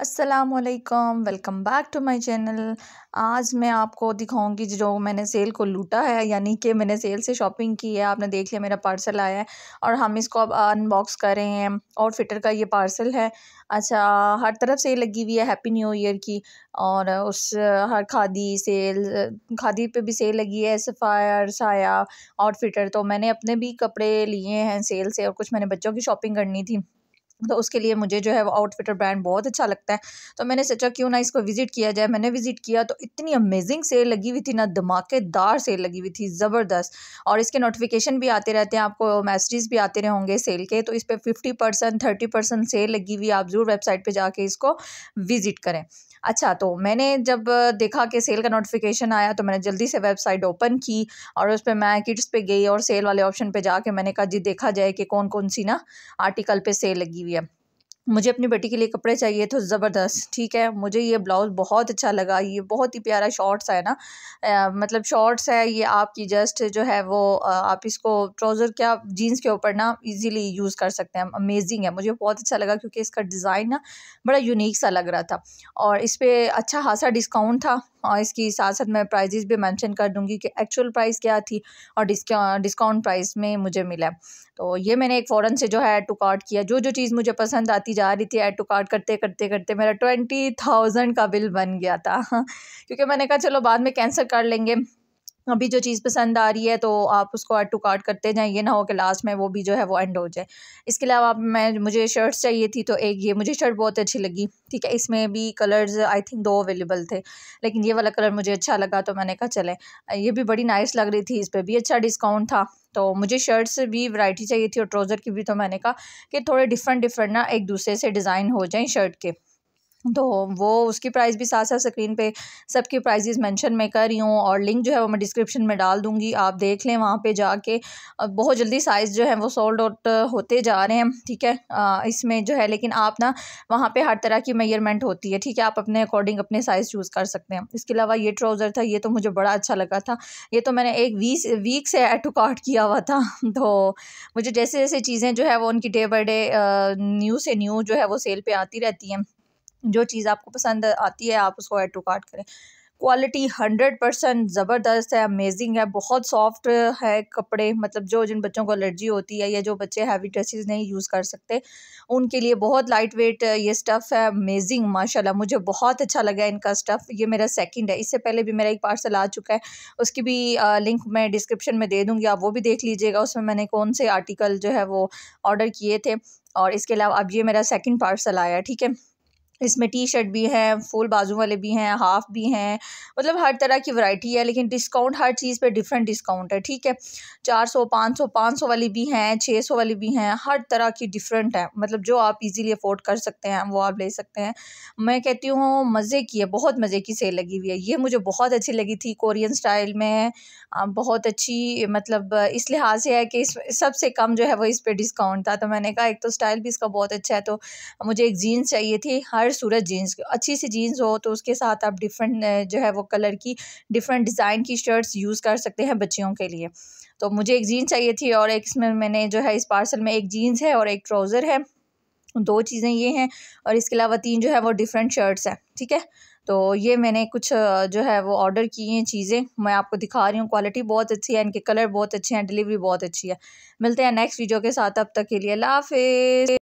असलकम welcome back to my channel आज मैं आपको दिखाऊंगी जो मैंने सेल को लूटा है यानी कि मैंने सेल से शॉपिंग की है आपने देख लिया मेरा पार्सल आया है और हम इसको अब अनबॉक्स कर रहे हैं और फिटर का ये पार्सल है अच्छा हर तरफ सेल लगी हुई है हैप्पी न्यू ईयर की और उस हर खादी सेल खादी पे भी सेल लगी है सफ़ायर साया आउटफिटर तो मैंने अपने भी कपड़े लिए हैं सेल से और कुछ मैंने बच्चों की शॉपिंग करनी थी तो उसके लिए मुझे जो है वो आउटफिटर ब्रांड बहुत अच्छा लगता है तो मैंने सोचा क्यों ना इसको विज़िट किया जाए मैंने विज़िट किया तो इतनी अमेजिंग सेल लगी हुई थी ना धमाकेदार सेल लगी हुई थी ज़बरदस्त और इसके नोटिफिकेशन भी आते रहते हैं आपको मैसेजेस भी आते रहे होंगे सेल के तो इस पर fifty percent thirty percent sale लगी हुई आप ज़रूर वेबसाइट पर जाके इसको विज़िट करें अच्छा तो मैंने जब देखा कि सेल का नोटिफिकेशन आया तो मैंने जल्दी से वेबसाइट ओपन की और उस पर मैं किड्स पर गई और सेल वाले ऑप्शन पर जाके मैंने कहा जी देखा जाए कि कौन कौन सी ना आर्टिकल पर सेल लगी हुई है मुझे अपनी बेटी के लिए कपड़े चाहिए तो ज़बरदस्त ठीक है मुझे ये ब्लाउज़ बहुत अच्छा लगा ये बहुत ही प्यारा शॉर्ट्स है ना आ, मतलब शॉर्ट्स है ये आपकी जस्ट जो है वो आप इसको ट्राउज़र क्या जीन्स के ऊपर ना इजीली यूज़ कर सकते हैं अमेजिंग है मुझे बहुत अच्छा लगा क्योंकि इसका डिज़ाइन ना बड़ा यूनिक सा लग रहा था और इस पर अच्छा खासा डिस्काउंट था और इसके साथ साथ मैं प्राइजेस भी मेंशन कर दूंगी कि एक्चुअल प्राइस क्या थी और डिस्काउंट डिस्काउंट प्राइस में मुझे मिला तो ये मैंने एक फ़ौरन से जो है ऐड टू कार्ट किया जो जो चीज़ मुझे पसंद आती जा रही थी ऐड टू कार्ट करते करते करते मेरा ट्वेंटी थाउजेंड का बिल बन गया था क्योंकि मैंने कहा चलो बाद में कैंसिल कर लेंगे अभी जो चीज़ पसंद आ रही है तो आप उसको आर्ट टू कार्ट करते जाएँ ये ना हो कि लास्ट में वो भी जो है वो एंड हो जाए इसके अलावा मैं मुझे शर्ट्स चाहिए थी तो एक ये मुझे शर्ट बहुत अच्छी लगी ठीक है इसमें भी कलर्स आई थिंक दो अवेलेबल थे लेकिन ये वाला कलर मुझे अच्छा लगा तो मैंने कहा चले ये भी बड़ी नाइस लग रही थी इस पर भी अच्छा डिस्काउंट था तो मुझे शर्ट्स भी वैरायटी चाहिए थी और ट्राउज़र की भी तो मैंने कहा कि थोड़े डिफरेंट डिफरेंट ना एक दूसरे से डिज़ाइन हो जाएं शर्ट के तो वो उसकी प्राइस भी साथ साथ स्क्रीन पे सबकी प्राइजेज मेंशन मैं कर रही हूँ और लिंक जो है वो मैं डिस्क्रिप्शन में डाल दूँगी आप देख लें वहाँ पे जाके बहुत जल्दी साइज़ जो है वो सोल्ड आउट होते जा रहे हैं ठीक है आ, इसमें जो है लेकिन आप ना वहाँ पे हर तरह की मेयरमेंट होती है ठीक है आप अपने अकॉर्डिंग अपने साइज़ चूज़ कर सकते हैं इसके अलावा ये ट्राउज़र था ये तो मुझे बड़ा अच्छा लगा था ये तो मैंने एक वीस वीक से एड टू कार्ट किया हुआ था तो मुझे जैसे जैसे चीज़ें जो है वो उनकी डे बाई डे न्यू से न्यू जो है वो सेल पर आती रहती हैं जो चीज़ आपको पसंद आती है आप उसको ऐड टू कार्ट करें क्वालिटी हंड्रेड परसेंट ज़बरदस्त है अमेजिंग है बहुत सॉफ्ट है कपड़े मतलब जो जिन बच्चों को एलर्जी होती है या जो बच्चे हैवी ड्रेसेस नहीं यूज़ कर सकते उनके लिए बहुत लाइट वेट ये स्टफ़ है अमेजिंग माशाल्लाह मुझे बहुत अच्छा लगा इनका स्टफ़ ये मेरा सेकंड है इससे पहले भी मेरा एक पार्सल आ चुका है उसकी भी लिंक मैं डिस्क्रिप्शन में दे दूँगी आप वो भी देख लीजिएगा उसमें मैंने कौन से आर्टिकल जो है वो ऑर्डर किए थे और इसके अलावा अब ये मेरा सेकेंड पार्सल आया ठीक है इसमें टी शर्ट भी हैं फुल बाजू वाले भी हैं हाफ़ भी हैं मतलब हर तरह की वैरायटी है लेकिन डिस्काउंट हर चीज़ पे डिफरेंट डिस्काउंट है ठीक है चार सौ पाँच सौ पाँच सौ वाली भी हैं छः सौ वाली भी हैं हर तरह की डिफरेंट है मतलब जो आप इजीली अफोर्ड कर सकते हैं वो आप ले सकते हैं मैं कहती हूँ मज़े की है बहुत मज़े की सेल लगी हुई है ये मुझे बहुत अच्छी लगी थी कोरियन स्टाइल में बहुत अच्छी मतलब इस लिहाज से है कि इस सबसे कम जो है वो इस पर डिस्काउंट था तो मैंने कहा एक तो स्टाइल भी इसका बहुत अच्छा है तो मुझे एक जीन्स चाहिए थी हर हर सूरत जीन्स अच्छी सी जीन्स हो तो उसके साथ आप डिफरेंट जो है वो कलर की डिफरेंट डिज़ाइन की शर्ट्स यूज़ कर सकते हैं बच्चियों के लिए तो मुझे एक जीन्स चाहिए थी और एक इसमें मैंने जो है इस पार्सल में एक जीन्स है और एक ट्राउज़र है दो चीज़ें ये हैं और इसके अलावा तीन जो है वो डिफरेंट शर्ट्स हैं ठीक है तो ये मैंने कुछ जो है वो ऑर्डर की हैं चीज़ें मैं आपको दिखा रही हूँ क्वालिटी बहुत अच्छी है इनके कलर बहुत अच्छे हैं डिलीवरी बहुत अच्छी है मिलते हैं नेक्स्ट वीडियो के साथ अब तक के लिए लाफिज